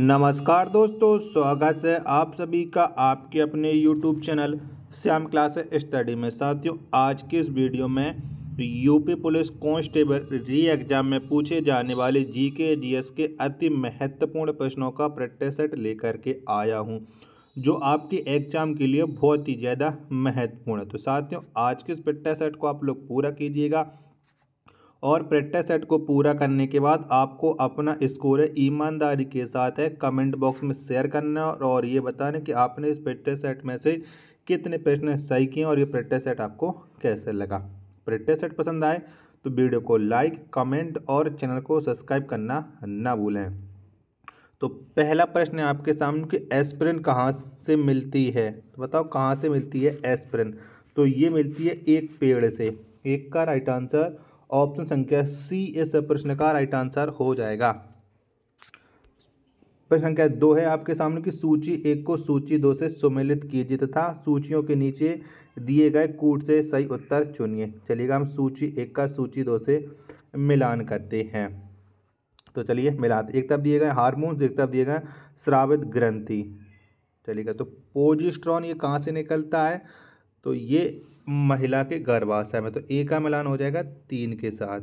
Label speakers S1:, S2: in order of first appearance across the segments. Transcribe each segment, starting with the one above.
S1: नमस्कार दोस्तों स्वागत है आप सभी का आपके अपने YouTube channel Shyam class study में साथियों आज की इस वीडियो में UP police constable re exam में पूछे जाने वाले जीके जीएस के अति महत्वपूर्ण प्रश्नों का प्रैक्टिस सेट लेकर के आया हूं जो आपके एग्जाम के लिए बहुत ही ज़्यादा महत्वपूर्ण है तो साथियों आज के इस प्रैक्टिस सेट को आप लोग पूरा कीजिएगा और प्रैक्टिस सेट को पूरा करने के बाद आपको अपना स्कोर है ईमानदारी के साथ है कमेंट बॉक्स में शेयर करना और, और ये बताना कि आपने इस प्रैक्टिस सेट में से कितने प्रश्न सही किए और ये प्रैक्टिस सेट आपको कैसे लगा प्रैक्टिस सेट पसंद आए तो वीडियो को लाइक कमेंट और चैनल को सब्सक्राइब करना ना भूलें तो पहला प्रश्न है आपके सामने कि एस्प्रिन कहाँ से मिलती है तो बताओ कहाँ से मिलती है एस्प्रिन तो ये मिलती है एक पेड़ से एक का राइट आंसर ऑप्शन संख्या सी इस प्रश्न का राइट आंसर हो जाएगा प्रश्न संख्या दो है आपके सामने की सूची एक को सूची दो से सुमेलित कीजिए तथा सूचियों के नीचे दिए गए कूट से सही उत्तर चुनिए चलिएगा हम सूची एक का सूची दो से मिलान करते हैं तो चलिए मिलाते एक तरफ दिए गए हारमोन एक तरफ दिए गए श्रावित ग्रंथि चलिएगा तो पोजिस्ट्रॉन ये कहाँ से निकलता है तो ये महिला के गर्भाशय में तो ए का मिलान हो जाएगा तीन के साथ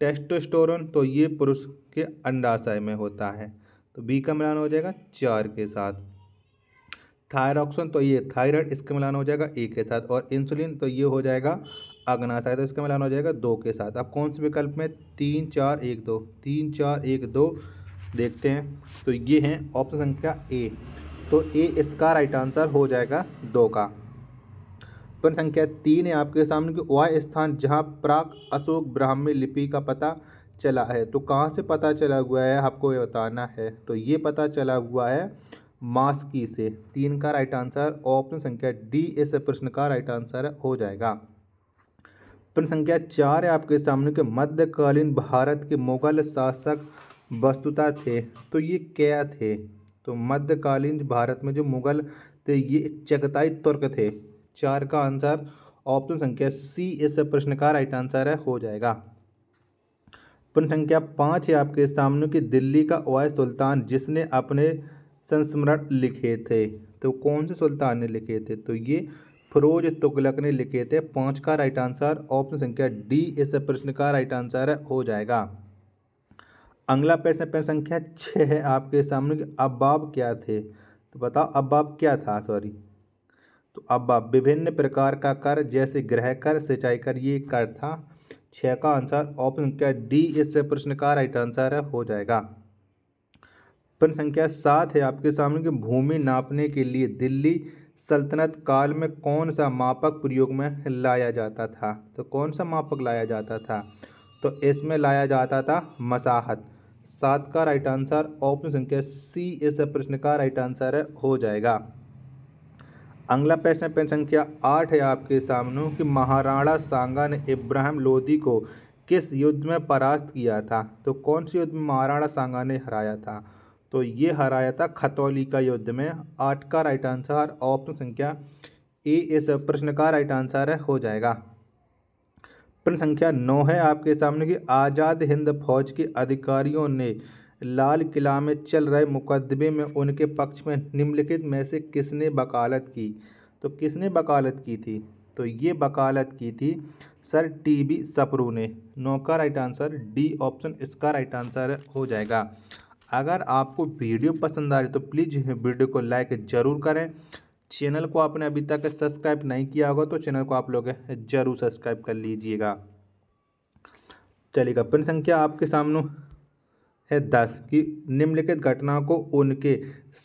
S1: टेस्टोस्टोरन तो ये पुरुष के अंडाशय में होता है तो बी का मिलान हो जाएगा चार के साथ थायरॉक्सन तो ये थायराइड इसका मिलान हो जाएगा ए के साथ और इंसुलिन तो ये हो जाएगा अग्नाशय तो इसका मिलान हो जाएगा दो के साथ अब कौन से विकल्प में तीन चार एक दो तीन चार एक दो देखते हैं तो ये हैं ऑप्शन संख्या ए तो ए इसका राइट आंसर हो जाएगा दो का प्रश्न संख्या तीन है आपके सामने कि वह स्थान जहाँ प्राक अशोक ब्राह्मी लिपि का पता चला है तो कहाँ से पता चला हुआ है आपको ये बताना है तो ये पता चला हुआ है मास्की से तीन का राइट आंसर ऑप्शन संख्या डी इस प्रश्न का राइट आंसर हो जाएगा प्रश्न संख्या चार है आपके सामने के मध्यकालीन भारत के मुगल शासक वस्तुता थे तो ये क्या थे तो मध्यकालीन भारत में जो मुगल थे ये चगताई तुर्क थे चार का आंसर ऑप्शन संख्या सी इस प्रश्न का राइट आंसर है हो जाएगा प्रश्न संख्या पाँच है आपके सामने कि दिल्ली का ओएस सुल्तान जिसने अपने संस्मरण लिखे थे तो कौन से सुल्तान ने लिखे थे तो ये फिरोज तुगलक ने लिखे थे पाँच का राइट आंसर ऑप्शन संख्या डी इस प्रश्न का राइट आंसर है हो जाएगा अगला प्रश्न प्रश्न संख्या छः है आपके सामने कि अब्बाब क्या थे तो बताओ अब्बाब क्या था सॉरी तो अब विभिन्न प्रकार का कर जैसे गृह कर सिंचाई कर ये कर था छः का आंसर ऑप्शन संख्या डी इससे प्रश्न का राइट आंसर हो जाएगा प्रश्न संख्या सात है आपके सामने की भूमि नापने के लिए दिल्ली सल्तनत काल में कौन सा मापक प्रयोग में लाया जाता था तो कौन सा मापक लाया जाता था तो इसमें लाया जाता था मसाहत सात का राइट आंसर ऑप्शन संख्या सी इस प्रश्न का राइट आंसर हो जाएगा अगला प्रश्न प्रश्न संख्या आठ है आपके सामने कि महाराणा सांगा ने इब्राहिम लोधी को किस युद्ध में परास्त किया था तो कौन से युद्ध में महाराणा सांगा ने हराया था तो ये हराया था खतौली का युद्ध में आठ का राइट आंसर ऑप्शन संख्या ए इस प्रश्न का राइट आंसर हो जाएगा प्रश्न संख्या नौ है आपके सामने कि आज़ाद हिंद फौज के अधिकारियों ने लाल किला में चल रहे मुकदमे में उनके पक्ष में निम्नलिखित में से किसने वकालत की तो किसने वकालत की थी तो ये वकालत की थी सर टी बी सपरू ने नो का राइट आंसर डी ऑप्शन इसका राइट आंसर हो जाएगा अगर आपको वीडियो पसंद आ रही तो प्लीज़ वीडियो को लाइक ज़रूर करें चैनल को आपने अभी तक सब्सक्राइब नहीं किया होगा तो चैनल को आप लोग ज़रूर सब्सक्राइब कर लीजिएगा चलिएगा प्रश्न संख्या आपके सामने है दस कि निम्नलिखित घटना को उनके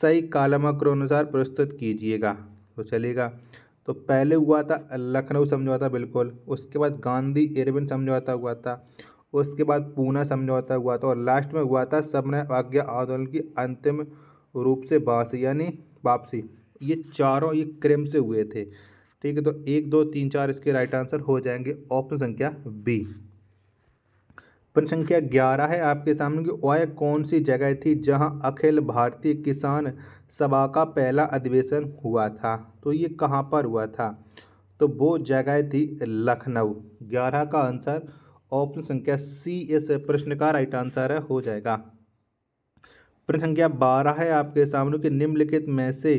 S1: सही कालमक्रमानुसार प्रस्तुत कीजिएगा तो चलेगा तो पहले हुआ था लखनऊ समझौता बिल्कुल उसके बाद गांधी इरविन समझौता हुआ था उसके बाद पूना समझौता हुआ था और लास्ट में हुआ था सबने आज्ञा आंदोलन की अंतिम रूप से वापसी यानी वापसी ये चारों ये क्रम से हुए थे ठीक है तो एक दो तीन चार इसके राइट आंसर हो जाएंगे ऑप्शन संख्या बी प्रश्न संख्या ग्यारह है आपके सामने कि वह कौन सी जगह थी जहां अखिल भारतीय किसान सभा का पहला अधिवेशन हुआ था तो ये कहाँ पर हुआ था तो वो जगह थी लखनऊ ग्यारह का आंसर ऑप्शन संख्या सी इस प्रश्न का राइट आंसर है हो जाएगा प्रश्न संख्या बारह है आपके सामने कि निम्नलिखित में से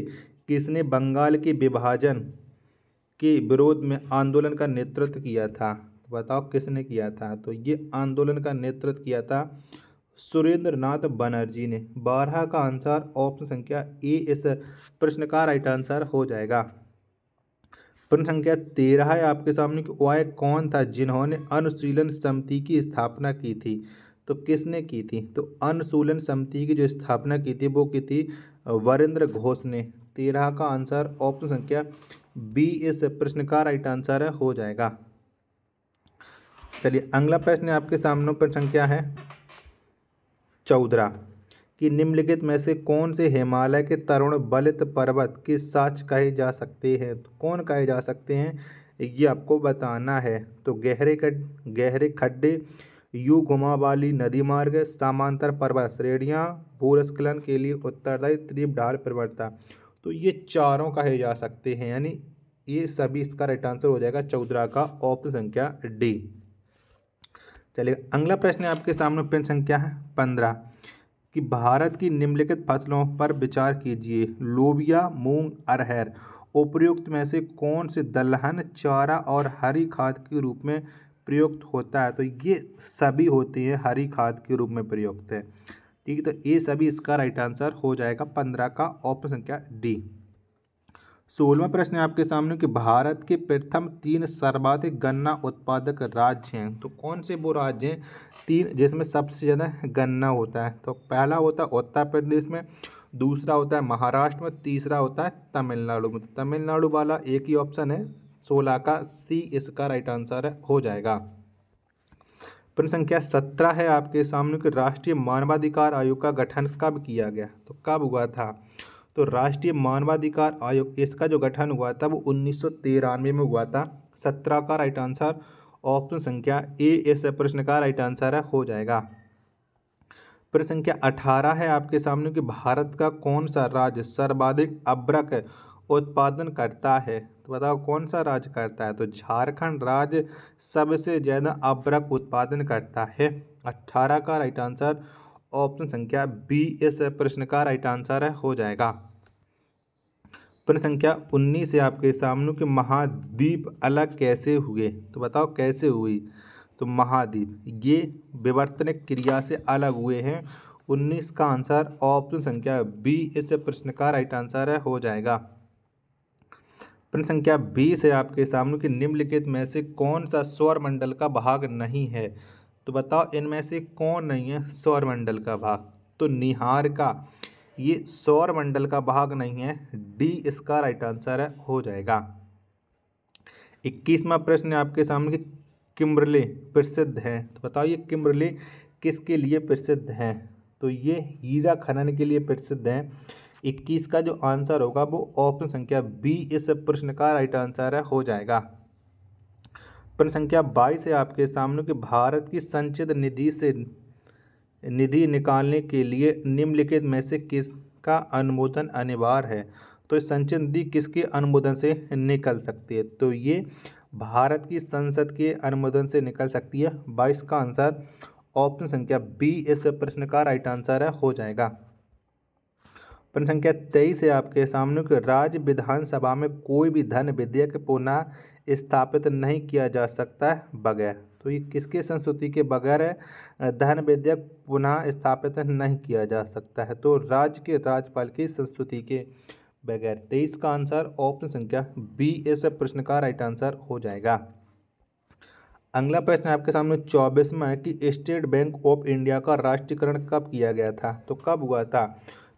S1: किसने बंगाल के विभाजन के विरोध में आंदोलन का नेतृत्व किया था बताओ किसने किया था तो ये आंदोलन का नेतृत्व किया था सुरेंद्र नाथ बनर्जी ने बारह का आंसर ऑप्शन संख्या ए इस प्रश्न का राइट आंसर हो जाएगा प्रश्न संख्या तेरह है आपके सामने कि वह कौन था जिन्होंने अनुशीलन समिति की स्थापना की थी तो किसने की थी तो अनुशीलन समिति की जो स्थापना की थी वो की थी वरेंद्र घोष ने तेरह का आंसर ऑप्शन संख्या बी इस प्रश्न का राइट आंसर हो जाएगा चलिए अगला प्रश्न आपके सामने पर संख्या है चौदह कि निम्नलिखित में से कौन से हिमालय के तरुण बलित पर्वत की साक्ष कहे जा सकते हैं तो कौन कहे जा सकते हैं ये आपको बताना है तो गहरे कट गहरे खड्डे यू घुमा वाली नदी मार्ग सामांतर पर्वत श्रेणियाँ भूरस्खलन के लिए उत्तरदायी त्रिप ढाल प्रवर्ता तो ये चारों कहे जा सकते हैं यानी ये सभी इसका राइट आंसर हो जाएगा चौदह का ऑप्शन संख्या डी चलिए अगला प्रश्न है आपके सामने प्रश्न संख्या है पंद्रह कि भारत की निम्नलिखित फसलों पर विचार कीजिए लोबिया मूंग अरहर उपयुक्त में से कौन से दलहन चारा और हरी खाद के रूप में प्रयुक्त होता है तो ये सभी होते हैं हरी खाद के रूप में प्रयुक्त है ठीक है तो ये सभी इसका राइट आंसर हो जाएगा पंद्रह का ऑप्शन संख्या डी सोलवा प्रश्न है आपके सामने कि भारत के प्रथम तीन सर्वाधिक गन्ना उत्पादक राज्य हैं तो कौन से वो राज्य हैं तीन जिसमें सबसे ज़्यादा गन्ना होता है तो पहला होता है उत्तर प्रदेश में दूसरा होता है महाराष्ट्र में तीसरा होता है तमिलनाडु में तो तमिलनाडु वाला एक ही ऑप्शन है सोलह का सी इसका राइट आंसर हो जाएगा प्रश्न संख्या सत्रह है आपके सामने कि राष्ट्रीय मानवाधिकार आयोग का गठन कब किया गया तो कब हुआ था तो राष्ट्रीय मानवाधिकार आयोग इसका जो गठन हुआ था वो उन्नीस में हुआ था सत्रह का राइट आंसर ऑप्शन संख्या ए इस प्रश्न का राइट आंसर है हो जाएगा प्रश्न संख्या अठारह है आपके सामने कि भारत का कौन सा राज्य सर्वाधिक अभ्रक उत्पादन करता है तो बताओ कौन सा राज्य करता है तो झारखंड राज्य सबसे ज़्यादा अभ्रक उत्पादन करता है अट्ठारह का राइट आंसर ऑप्शन संख्या बी इस प्रश्न का राइट आंसर हो जाएगा प्रश्न संख्या उन्नीस है आपके सामने कि महाद्वीप अलग कैसे हुए तो बताओ कैसे हुई तो महाद्वीप ये विवर्तनिक क्रिया से अलग हुए हैं उन्नीस का आंसर ऑप्शन संख्या बी इस प्रश्न का राइट आंसर हो जाएगा प्रश्न संख्या बीस है आपके सामने कि निम्नलिखित में से कौन सा स्वर मंडल का भाग नहीं है तो बताओ इनमें से कौन नहीं है सौरमंडल का भाग तो निहार का ये सौरमंडल का भाग नहीं है डी इसका राइट आंसर है हो जाएगा इक्कीसवा प्रश्न आपके सामने किमरले किम्बरले प्रसिद्ध है तो बताओ ये किम्बरले किसके लिए प्रसिद्ध है तो ये हीरा खनन के लिए प्रसिद्ध है इक्कीस का जो आंसर होगा वो ऑप्शन संख्या बी इस प्रश्न का राइट आंसर है हो जाएगा प्रश्न संख्या बाईस है आपके सामने कि भारत की संचित निधि से निधि निकालने के लिए निम्नलिखित में से किसका अनुमोदन अनिवार्य है तो संचित निधि किसके अनुमोदन से निकल सकती है तो ये भारत की संसद के अनुमोदन से निकल सकती है बाईस का आंसर ऑप्शन संख्या बी इस प्रश्न का राइट आंसर है हो जाएगा प्रश्न संख्या तेईस है आपके सामने कि राज्य विधानसभा में कोई भी धन विधेयक पुनः स्थापित नहीं किया जा सकता बगैर तो ये किसके संस्तुति के बगैर है धन विद्यक पुनः स्थापित नहीं किया जा सकता है तो राज्य के राज्यपाल की संस्तुति के बगैर तेईस का आंसर ऑप्शन संख्या बी इस प्रश्न का राइट आंसर हो जाएगा अगला प्रश्न आपके सामने चौबीस में है कि स्टेट बैंक ऑफ इंडिया का राष्ट्रीयकरण कब किया गया था तो कब हुआ था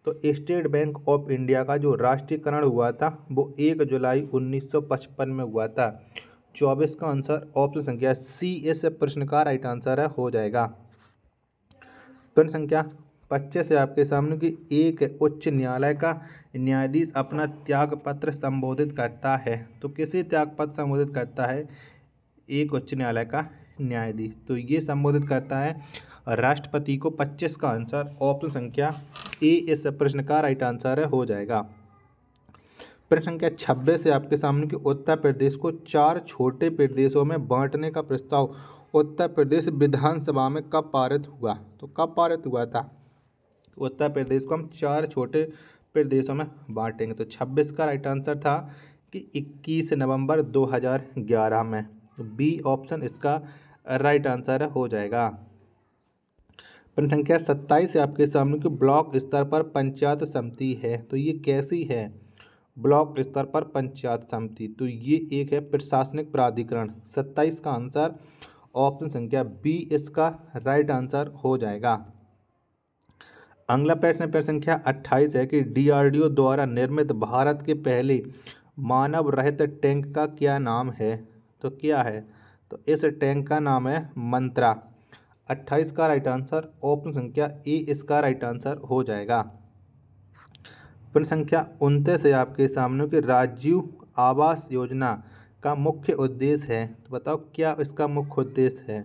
S1: तो स्टेट बैंक ऑफ इंडिया का जो राष्ट्रीयकरण हुआ था वो एक जुलाई 1955 में हुआ था चौबीस का आंसर ऑप्शन संख्या सी एस प्रश्न का राइट आंसर है हो जाएगा प्रश्न संख्या पच्चीस है आपके सामने कि एक उच्च न्यायालय का न्यायाधीश अपना त्याग पत्र संबोधित करता है तो किसे त्याग पत्र संबोधित करता है एक उच्च न्यायालय का न्यायाधीश तो ये संबोधित करता है राष्ट्रपति को 25 का आंसर ऑप्शन संख्या ए इस प्रश्न का राइट आंसर है हो जाएगा प्रश्न संख्या छब्बीस है आपके सामने कि उत्तर प्रदेश को चार छोटे प्रदेशों में बांटने का प्रस्ताव उत्तर प्रदेश विधानसभा में कब पारित हुआ तो कब पारित हुआ था उत्तर प्रदेश को हम चार छोटे प्रदेशों में बांटेंगे तो 26 का राइट आंसर था कि 21 नवंबर 2011 में बी ऑप्शन इसका राइट आंसर हो जाएगा प्रश्न संख्या सत्ताईस आपके सामने की ब्लॉक स्तर पर पंचायत समिति है तो ये कैसी है ब्लॉक स्तर पर पंचायत समिति तो ये एक है प्रशासनिक प्राधिकरण सत्ताईस का आंसर ऑप्शन संख्या बी इसका राइट आंसर हो जाएगा अगला प्रश्न प्रश्न संख्या अट्ठाईस है कि डीआरडीओ द्वारा निर्मित भारत के पहले मानव रहित टैंक का क्या नाम है तो क्या है तो इस टैंक का नाम है मंत्रा अट्ठाईस का राइट आंसर ऑप्शन संख्या ई e इसका राइट आंसर हो जाएगा प्रश्न संख्या उनतीस है आपके सामने कि राजीव आवास योजना का मुख्य उद्देश्य है तो बताओ क्या इसका मुख्य उद्देश्य है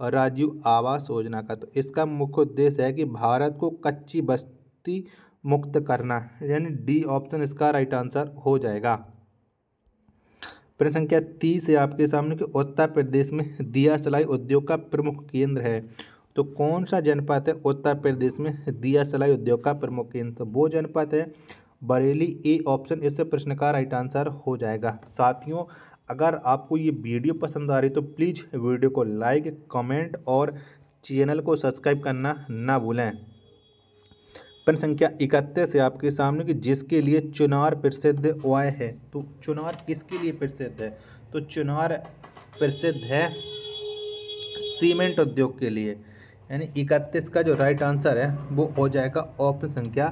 S1: और राजीव आवास योजना का तो इसका मुख्य उद्देश्य है कि भारत को कच्ची बस्ती मुक्त करना यानी डी ऑप्शन इसका राइट आंसर हो जाएगा प्रश्न संख्या तीस है आपके सामने कि उत्तर प्रदेश में दिया सलाई उद्योग का प्रमुख केंद्र है तो कौन सा जनपद है उत्तर प्रदेश में दिया सलाई उद्योग का प्रमुख केंद्र तो वो जनपद है बरेली ए ऑप्शन इससे प्रश्न का राइट आंसर हो जाएगा साथियों अगर आपको ये वीडियो पसंद आ रही तो प्लीज़ वीडियो को लाइक कमेंट और चैनल को सब्सक्राइब करना ना भूलें प्रश्न संख्या इकतीस है आपके सामने कि जिसके लिए चुनार प्रसिद्ध वाय है तो चुनार किसके लिए प्रसिद्ध है तो चुनार प्रसिद्ध है सीमेंट उद्योग के लिए यानी इकतीस का जो राइट आंसर है वो हो जाएगा ऑप्शन संख्या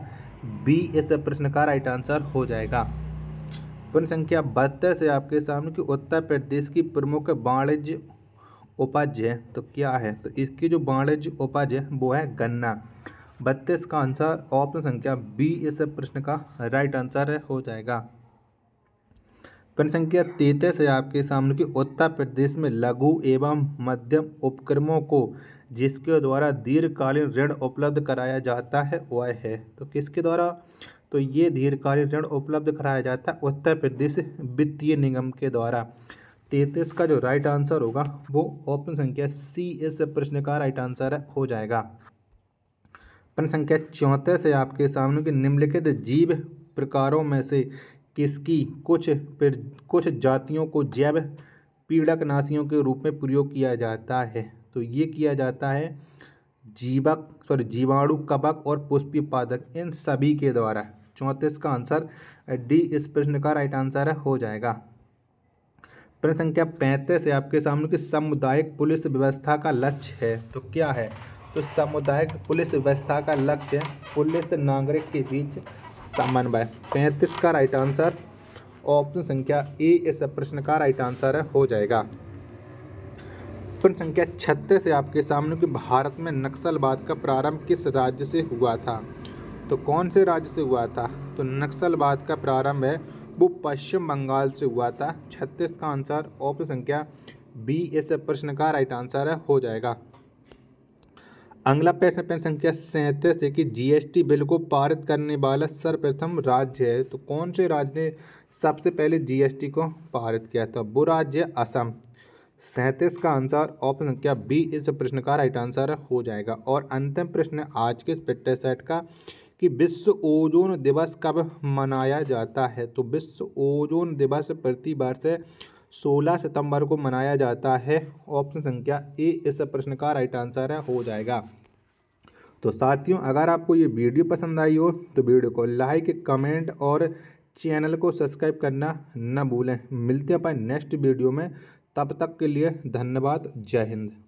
S1: बी इस प्रश्न का राइट आंसर हो जाएगा प्रश्न संख्या बहत्तर है आपके सामने कि उत्तर प्रदेश की प्रमुख वाणिज्य उपज है तो क्या है तो इसकी जो वाणिज्य उपज है वो है गन्ना बत्तीस का आंसर ऑप्शन संख्या बी इस प्रश्न का राइट आंसर हो जाएगा प्रश्न संख्या तैतीस है आपके सामने की उत्तर प्रदेश में लघु एवं मध्यम उपक्रमों को जिसके द्वारा दीर्घकालीन ऋण उपलब्ध कराया जाता है वह है तो किसके द्वारा तो ये दीर्घकालीन ऋण उपलब्ध कराया जाता है उत्तर प्रदेश वित्तीय निगम के द्वारा तैतीस का जो राइट आंसर होगा वो ऑप्शन संख्या सी इस प्रश्न का राइट आंसर हो जाएगा प्रश्न संख्या चौंतीस है आपके सामने कि निम्नलिखित जीव प्रकारों में से किसकी कुछ कुछ जातियों को जैव पीड़क नाशियों के रूप में प्रयोग किया जाता है तो ये किया जाता है जीवक सॉरी जीवाणु कबक और पुष्पी पादक इन सभी के द्वारा चौंतीस का आंसर डी इस प्रश्न का राइट आंसर हो जाएगा प्रश्न संख्या पैंतीस है आपके सामने की सामुदायिक पुलिस व्यवस्था का लक्ष्य है तो क्या है तो सामुदायिक पुलिस व्यवस्था का लक्ष्य पुलिस नागरिक के बीच समन्वय पैंतीस का राइट आंसर ऑप्शन संख्या ए इस प्रश्न का राइट आंसर हो जाएगा प्रश्न संख्या छत्तीस है आपके सामने कि भारत में नक्सलवाद का प्रारंभ किस राज्य से हुआ था तो कौन से राज्य से हुआ था तो नक्सलवाद का प्रारंभ है वो पश्चिम बंगाल से हुआ था छत्तीस का आंसर ऑप्शन संख्या बी इस प्रश्न का राइट आंसर हो जाएगा अगला प्रश्न प्रश्न संख्या सैंतीस है कि जीएसटी बिल को पारित करने वाला सर्वप्रथम राज्य है तो कौन से राज्य ने सबसे पहले जीएसटी को पारित किया था वो राज्य असम सैंतीस का आंसर ऑप्शन संख्या बी इस प्रश्न का राइट आंसर हो जाएगा और अंतिम प्रश्न आज के इस पिट्टे सेट का कि विश्व ओजोन दिवस कब मनाया जाता है तो विश्व ओजोन दिवस प्रति वर्ष 16 सितंबर को मनाया जाता है ऑप्शन संख्या ए इस प्रश्न का राइट आंसर है हो जाएगा तो साथियों अगर आपको ये वीडियो पसंद आई हो तो वीडियो को लाइक कमेंट और चैनल को सब्सक्राइब करना न भूलें मिलते हैं अपने नेक्स्ट वीडियो में तब तक के लिए धन्यवाद जय हिंद